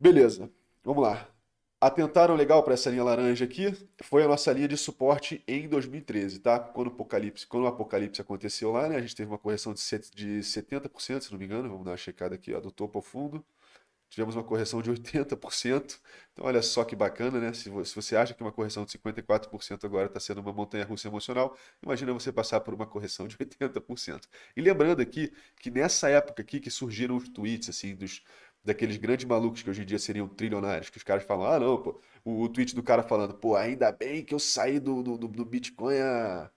Beleza, vamos lá. Atentaram legal para essa linha laranja aqui, foi a nossa linha de suporte em 2013, tá? Quando o apocalipse, quando o apocalipse aconteceu lá, né? A gente teve uma correção de 70%, se não me engano, vamos dar uma checada aqui, ó, do topo ao fundo. Tivemos uma correção de 80%. Então, olha só que bacana, né? Se você acha que uma correção de 54% agora está sendo uma montanha russa emocional, imagina você passar por uma correção de 80%. E lembrando aqui que nessa época aqui que surgiram os tweets, assim, dos daqueles grandes malucos que hoje em dia seriam trilionários, que os caras falam, ah não, pô, o, o tweet do cara falando, pô, ainda bem que eu saí do, do, do Bitcoin a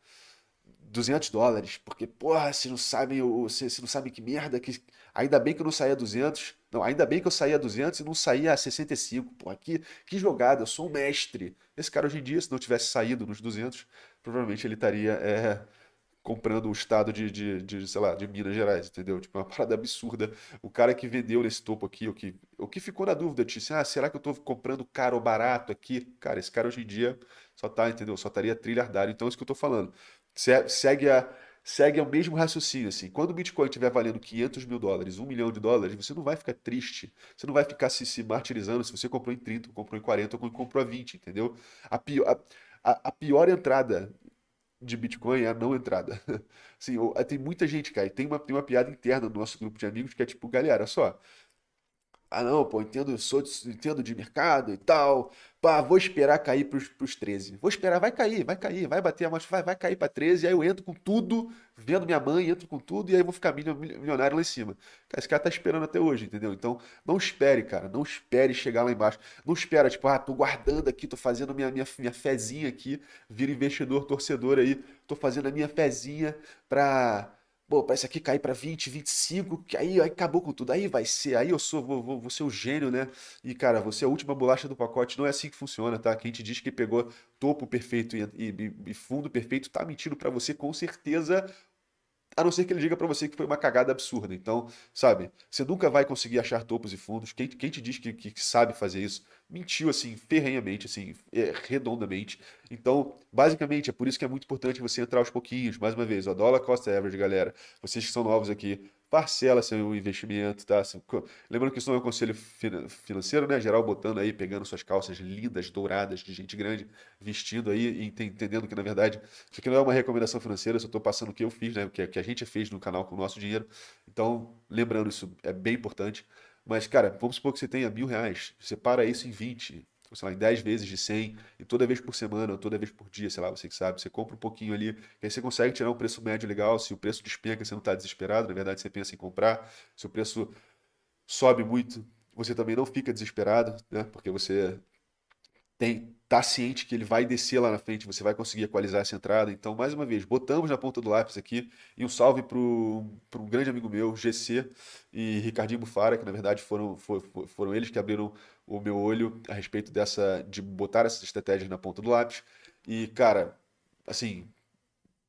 200 dólares, porque, porra, se não sabem, se, se não sabem que merda, que ainda bem que eu não saí a 200, não, ainda bem que eu saí a 200 e não saí a 65, pô, que, que jogada, eu sou um mestre. Esse cara hoje em dia, se não tivesse saído nos 200, provavelmente ele estaria... É, comprando o estado de, de, de, sei lá, de Minas Gerais, entendeu? Tipo, uma parada absurda. O cara que vendeu nesse topo aqui, o que, o que ficou na dúvida, disse, ah, será que eu tô comprando caro ou barato aqui? Cara, esse cara hoje em dia só tá, entendeu? Só estaria trilhardário. Então, é isso que eu tô falando. Se, é, segue a... Segue o mesmo raciocínio, assim. Quando o Bitcoin estiver valendo 500 mil dólares, 1 milhão de dólares, você não vai ficar triste, você não vai ficar se, se martirizando se você comprou em 30, comprou em 40, ou comprou a 20, entendeu? A pior, a, a pior entrada de Bitcoin é a não entrada. Assim, tem muita gente, cara. Tem uma, tem uma piada interna no nosso grupo de amigos que é tipo, galera, só, ah não, pô, entendo, sou, entendo de mercado e tal, pá, vou esperar cair pros, pros 13. Vou esperar, vai cair, vai cair, vai bater a mão, vai, vai cair pra 13, aí eu entro com tudo, vendo minha mãe, entro com tudo, e aí eu vou ficar milionário lá em cima. Cara, esse cara tá esperando até hoje, entendeu? Então, não espere, cara, não espere chegar lá embaixo. Não espera, tipo, ah, tô guardando aqui, tô fazendo minha, minha, minha fezinha aqui, vira investidor, torcedor aí, tô fazendo a minha fezinha pra pô, parece aqui cair para 20, 25, que aí, aí acabou com tudo. Aí vai ser, aí eu sou, vou, vou, vou ser o gênio, né? E, cara, você é a última bolacha do pacote, não é assim que funciona, tá? Quem te diz que pegou topo perfeito e, e, e fundo perfeito tá mentindo para você com certeza a não ser que ele diga para você que foi uma cagada absurda. Então, sabe, você nunca vai conseguir achar topos e fundos. Quem, quem te diz que, que, que sabe fazer isso mentiu, assim, ferrenhamente, assim, é, redondamente. Então, basicamente, é por isso que é muito importante você entrar aos pouquinhos. Mais uma vez, o dólar costa average, galera. Vocês que são novos aqui, parcela seu investimento, tá? Lembrando que isso não é um conselho financeiro, né? Geral botando aí, pegando suas calças lindas, douradas, de gente grande, vestindo aí e entendendo que, na verdade, isso aqui não é uma recomendação financeira, eu só estou passando o que eu fiz, né? É, o que a gente fez no canal com o nosso dinheiro. Então, lembrando, isso é bem importante. Mas, cara, vamos supor que você tenha mil reais, você para isso em 20, ou sei lá, em 10 vezes de 100, e toda vez por semana, ou toda vez por dia, sei lá, você que sabe, você compra um pouquinho ali, aí você consegue tirar um preço médio legal, se o preço despenca, você não está desesperado, na verdade você pensa em comprar, se o preço sobe muito, você também não fica desesperado, né? Porque você tem tá ciente que ele vai descer lá na frente, você vai conseguir equalizar essa entrada. Então, mais uma vez, botamos na ponta do lápis aqui. E um salve para um grande amigo meu, GC e Ricardinho Bufara, que na verdade foram, for, foram eles que abriram o meu olho a respeito dessa de botar essas estratégias na ponta do lápis. E, cara, assim,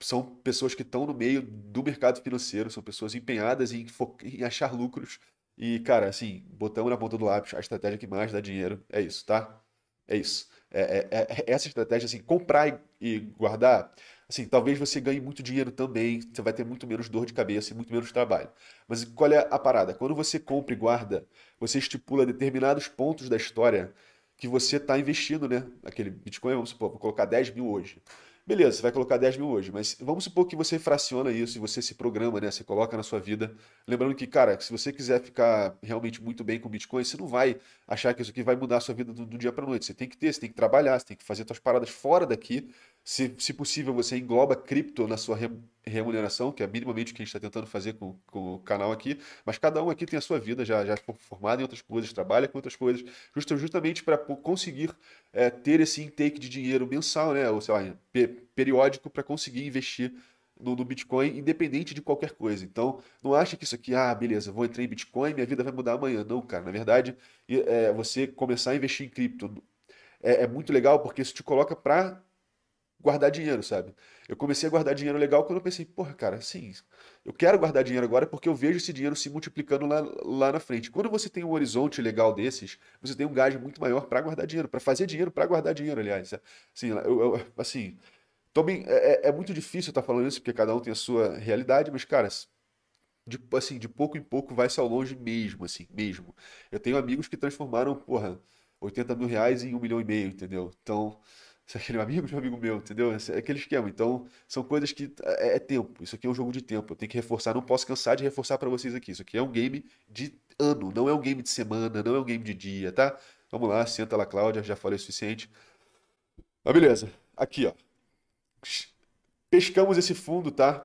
são pessoas que estão no meio do mercado financeiro, são pessoas empenhadas em, em achar lucros. E, cara, assim, botamos na ponta do lápis a estratégia que mais dá dinheiro. É isso, tá? É isso. É, é, é essa estratégia, assim, comprar e, e guardar, assim, talvez você ganhe muito dinheiro também, você vai ter muito menos dor de cabeça e muito menos trabalho. Mas qual é a parada? Quando você compra e guarda, você estipula determinados pontos da história que você está investindo, né? Aquele Bitcoin, vamos supor, vou colocar 10 mil hoje. Beleza, você vai colocar 10 mil hoje, mas vamos supor que você fraciona isso e você se programa, né? Você coloca na sua vida. Lembrando que, cara, se você quiser ficar realmente muito bem com Bitcoin, você não vai achar que isso aqui vai mudar a sua vida do, do dia para noite. Você tem que ter, você tem que trabalhar, você tem que fazer suas paradas fora daqui se, se possível, você engloba cripto na sua remuneração, que é minimamente o que a gente está tentando fazer com, com o canal aqui, mas cada um aqui tem a sua vida já, já é formado em outras coisas, trabalha com outras coisas, justamente para conseguir é, ter esse intake de dinheiro mensal, né, ou sei lá, periódico, para conseguir investir no, no, Bitcoin, independente de qualquer coisa. Então, não acha que isso aqui, ah, beleza, vou entrar em Bitcoin, minha vida vai mudar amanhã. Não, cara, na verdade, é, você começar a investir em cripto é, é muito legal porque isso te coloca para guardar dinheiro, sabe? Eu comecei a guardar dinheiro legal quando eu pensei, porra, cara, sim, eu quero guardar dinheiro agora porque eu vejo esse dinheiro se multiplicando lá, lá na frente. Quando você tem um horizonte legal desses, você tem um gás muito maior para guardar dinheiro, para fazer dinheiro, para guardar dinheiro, aliás. Né? Assim, eu, eu, assim também é, é, é muito difícil estar tá falando isso porque cada um tem a sua realidade, mas, cara, de, assim, de pouco em pouco vai-se ao longe mesmo, assim, mesmo. Eu tenho amigos que transformaram, porra, 80 mil reais em um milhão e meio, entendeu? Então, se aquele é amigo de um amigo meu, entendeu? É aquele esquema. Então, são coisas que é, é, é, tempo. Isso aqui é um jogo de tempo. Eu tenho que reforçar. Não posso cansar de reforçar para vocês aqui. Isso aqui é um game de ano, não é um game de semana, não é um game de dia, tá? Vamos lá, senta lá, Cláudia, já falei o suficiente. Mas ah, beleza. Aqui, ó. Pescamos esse fundo, tá?